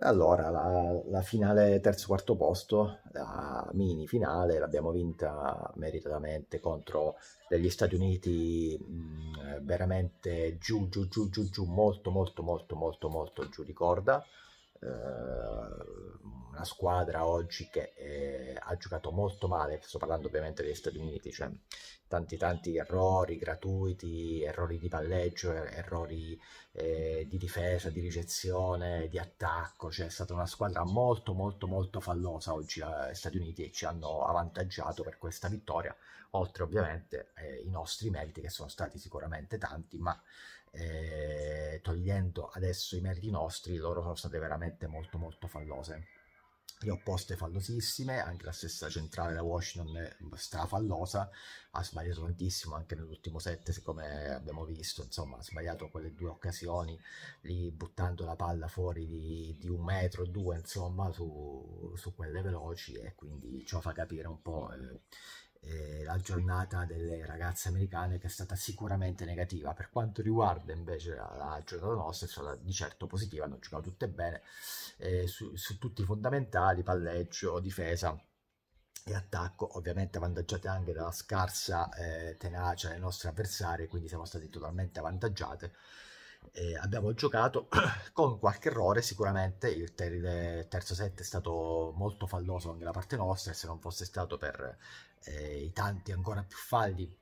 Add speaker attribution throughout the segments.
Speaker 1: Allora, la, la finale terzo-quarto posto, la mini finale, l'abbiamo vinta meritatamente contro degli Stati Uniti mh, mm, veramente giù, giù, giù, giù, giù, molto, molto, molto, molto, molto giù di corda. Eh, una squadra oggi che eh, ha giocato molto male, sto parlando ovviamente degli Stati Uniti, cioè tanti tanti errori gratuiti, errori di palleggio, er-, errori eh, di difesa, di ricezione, di attacco, cioè è stata una squadra molto molto molto fallosa oggi eh, gli Stati Uniti e ci hanno avvantaggiato per questa vittoria, oltre ovviamente eh, i nostri meriti che sono stati sicuramente tanti, ma eh, togliendo adesso i meriti nostri, loro sono state veramente molto molto fallose le opposte fallosissime, anche la stessa centrale da Washington è strafallosa, ha sbagliato tantissimo anche nell'ultimo set, siccome abbiamo visto, insomma, ha sbagliato quelle due occasioni, lì buttando la palla fuori di, di un metro, o due, insomma, su, su, quelle veloci e quindi ciò fa capire un po' eh, eh, la giornata delle ragazze americane che è stata sicuramente negativa. Per quanto riguarda invece la, la giornata nostra è stata di certo positiva, hanno giocato tutte bene eh, su, su tutti i fondamentali, palleggio, difesa e attacco, ovviamente avvantaggiate anche dalla scarsa eh, tenacia dei nostri avversari, quindi siamo stati totalmente avvantaggiate eh, abbiamo giocato con qualche errore sicuramente il ter- terzo set è stato molto falloso anche da parte nostra e se non fosse stato per eh, i tanti ancora più falli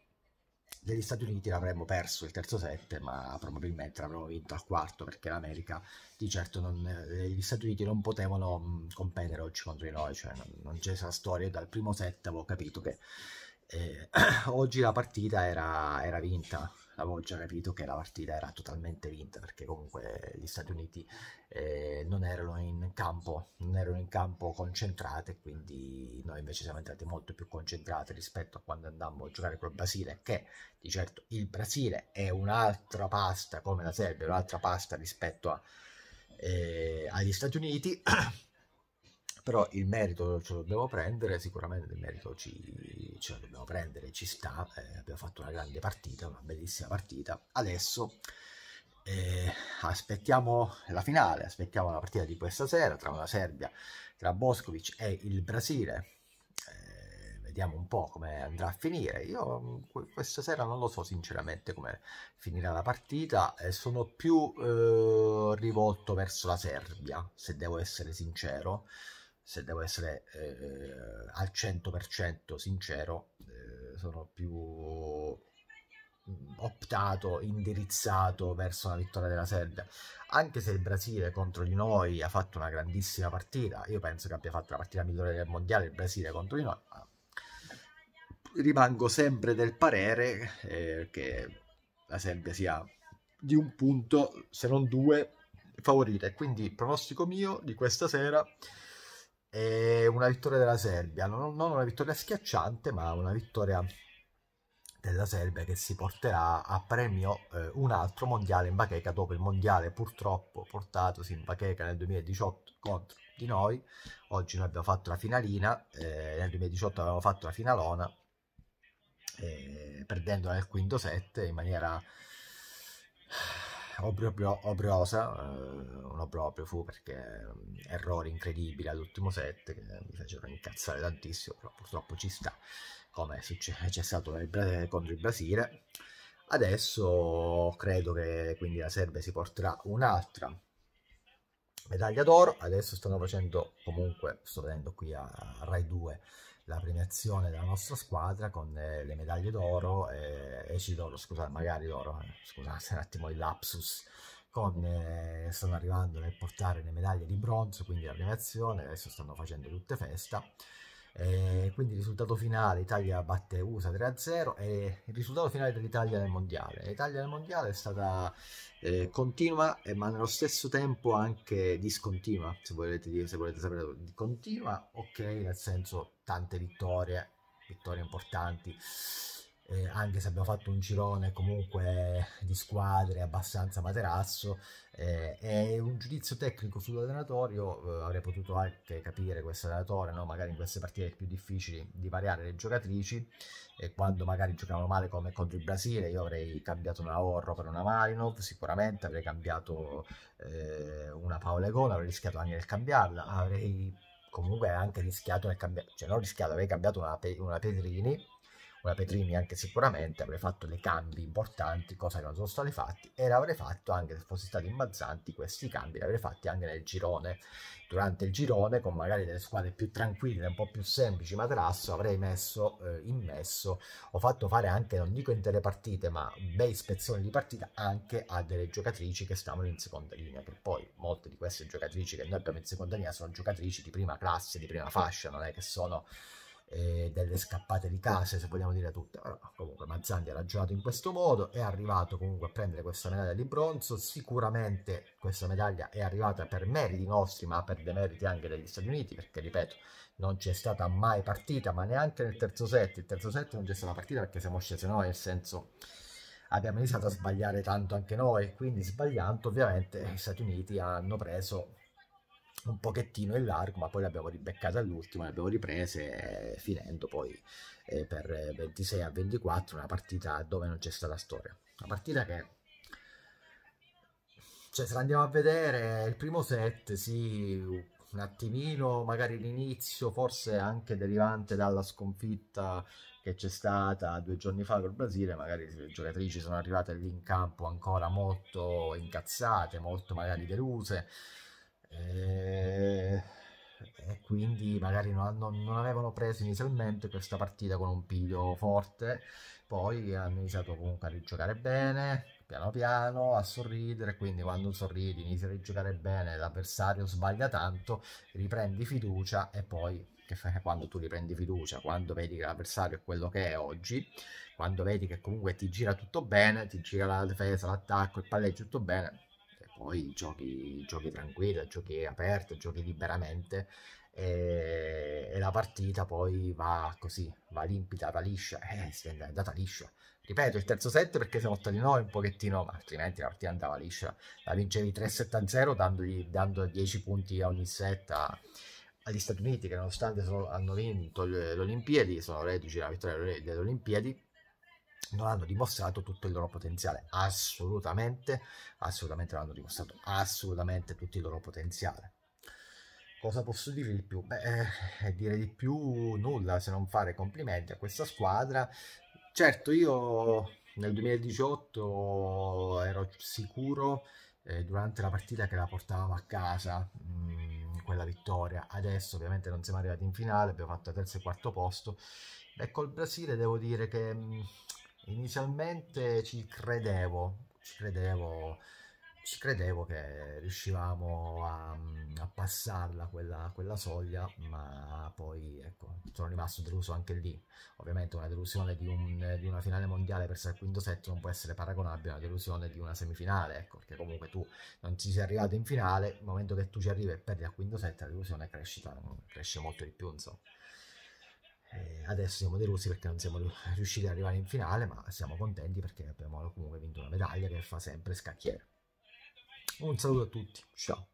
Speaker 1: degli Stati Uniti l'avremmo perso il terzo set ma probabilmente l'avremmo vinto al quarto perché l'America di certo non, eh, gli Stati Uniti non potevano mm, competere oggi contro di noi cioè non, non c'è la storia dal primo set avevo capito che eh, oggi la partita era, era vinta avevo già capito che la partita era totalmente vinta perché comunque gli Stati Uniti eh, non, erano in campo, non erano in campo concentrate, quindi noi invece siamo entrati molto più concentrate rispetto a quando andammo a giocare col Brasile, che di certo il Brasile è un'altra pasta come la Serbia, un'altra pasta rispetto a, eh, agli Stati Uniti. però il merito ce lo dobbiamo prendere, sicuramente il merito ci, ce lo dobbiamo prendere, ci sta, eh, abbiamo fatto una grande partita, una bellissima partita, adesso eh, aspettiamo la finale, aspettiamo la partita di questa sera tra la Serbia, tra Boscovic e il Brasile, eh, vediamo un po' come andrà a finire, io questa sera non lo so sinceramente come finirà la partita, eh, sono più eh, rivolto verso la Serbia, se devo essere sincero, se devo essere eh, al 100% sincero, eh, sono più mm, optato, indirizzato verso la vittoria della Serbia. Anche se il Brasile contro di noi ha fatto una grandissima partita, io penso che abbia fatto la partita migliore del mondiale il Brasile contro di noi. Rimango sempre del parere eh, che la Serbia sia di un punto, se non due, favorita. E quindi il pronostico mio di questa sera e una vittoria della Serbia, non, non una vittoria schiacciante, ma una vittoria della Serbia che si porterà a premio eh, un altro mondiale in bacheca dopo il mondiale purtroppo portatosi in bacheca nel 2018 contro di noi. Oggi noi abbiamo fatto la finalina, eh, nel 2018 avevamo fatto la finalona, eh, perdendola nel quinto set in maniera obriosa, eh, un obbrobrio fu perché mm, errori incredibili all'ultimo set che mi fecero incazzare tantissimo, però purtroppo ci sta, come c'è stato il contro il Brasile. Adesso credo che quindi la Serbia si porterà un'altra medaglia d'oro, adesso stanno facendo comunque, sto vedendo qui a, Rai 2 la premiazione della nostra squadra con eh, le medaglie d'oro, eh, eci d'oro, scusate, magari d'oro, eh, scusate un attimo il lapsus, con, eh, stanno arrivando nel portare le medaglie di bronzo, quindi la premiazione, adesso stanno facendo tutte festa. Eh, quindi il risultato finale Italia batte USA 3-0 e il risultato finale dell'Italia nel mondiale. L'Italia nel mondiale è stata eh, continua eh, ma nello stesso tempo anche discontinua, se volete, dire, se volete sapere, continua ok nel senso tante vittorie, vittorie importanti eh, anche se abbiamo fatto un girone comunque di squadre abbastanza materasso, eh, e un giudizio tecnico sull'allenatorio eh, avrei potuto anche capire questo allenatore, no? magari in queste partite più difficili, di variare le giocatrici, e quando magari giocavano male come contro il Brasile, io avrei cambiato una Orro per una Marinov, sicuramente avrei cambiato eh, una Paola Egona, avrei rischiato anche nel cambiarla, avrei comunque anche rischiato nel cambiare, cioè non rischiato, avrei cambiato una, pe- una Pedrini una Petrini anche sicuramente, avrei fatto dei cambi importanti, cosa che non sono stati fatti, e l'avrei fatto anche se fossi stato imbazzanti, questi cambi li avrei fatti anche nel girone. Durante il girone, con magari delle squadre più tranquille, un po' più semplici, Madrasso, avrei messo, eh, immesso, ho fatto fare anche, non dico intere partite, ma bei spezzoni di partita anche a delle giocatrici che stavano in seconda linea, che poi molte di queste giocatrici che noi abbiamo in seconda linea sono giocatrici di prima classe, di prima fascia, non è che sono eh, delle scappate di casa, se vogliamo dire tutte. Però comunque Mazzandi ha ragionato in questo modo, è arrivato comunque a prendere questa medaglia di bronzo, sicuramente questa medaglia è arrivata per meriti nostri, ma per demeriti anche degli Stati Uniti, perché ripeto, non c'è stata mai partita, ma neanche nel terzo set, il terzo set non c'è stata partita perché siamo scesi noi, nel senso abbiamo iniziato a sbagliare tanto anche noi, quindi sbagliando ovviamente gli Stati Uniti hanno preso un pochettino in largo, ma poi l'abbiamo ribeccata all'ultimo, l'abbiamo riprese eh, finendo poi eh, per 26 a 24 una partita dove non c'è stata storia. Una partita che cioè se la andiamo a vedere il primo set sì un attimino magari l'inizio forse anche derivante dalla sconfitta che c'è stata due giorni fa col Brasile magari le giocatrici sono arrivate lì in campo ancora molto incazzate molto magari deluse eh, e, quindi magari non, non, non, avevano preso inizialmente questa partita con un piglio forte, poi hanno iniziato comunque a rigiocare bene, piano piano, a sorridere, quindi quando sorridi, inizi a rigiocare bene, l'avversario sbaglia tanto, riprendi fiducia e poi che fai quando tu riprendi fiducia, quando vedi che l'avversario è quello che è oggi, quando vedi che comunque ti gira tutto bene, ti gira la difesa, l'attacco, il palleggio tutto bene, poi giochi, giochi tranquilla, giochi aperto, giochi liberamente e, eh, e, la partita poi va così, va limpida, va liscia, eh, si è andata liscia. Ripeto, il terzo set perché siamo stati noi un pochettino, ma altrimenti la partita andava liscia. La vincevi 3-7-0 dandogli, dando 10 punti a ogni set a, agli Stati Uniti che nonostante hanno vinto le, le Olimpiadi, sono reduci la vittoria delle Olimpiadi, non hanno dimostrato tutto il loro potenziale, assolutamente, assolutamente non hanno dimostrato assolutamente tutto il loro potenziale. Cosa posso dire di più? Beh, eh, dire di più nulla se non fare complimenti a questa squadra. Certo, io nel 2018 ero sicuro eh, durante la partita che la portavamo a casa mh, mm, quella vittoria. Adesso ovviamente non siamo arrivati in finale, abbiamo fatto terzo e quarto posto. E col Brasile devo dire che mh, mm, Inizialmente ci credevo, ci credevo, ci credevo che riuscivamo a, a passarla quella, quella, soglia, ma poi ecco, sono rimasto deluso anche lì. Ovviamente una delusione di, un, di una finale mondiale per essere quinto set non può essere paragonabile a una delusione di una semifinale, ecco, perché comunque tu non ci sei arrivato in finale, il momento che tu ci arrivi e perdi al quinto set, la delusione cresce, cresce molto di più, insomma. Eh, adesso siamo delusi perché non siamo riusciti ad arrivare in finale, ma siamo contenti perché abbiamo comunque vinto una medaglia che fa sempre scacchiere. Un saluto a tutti, ciao.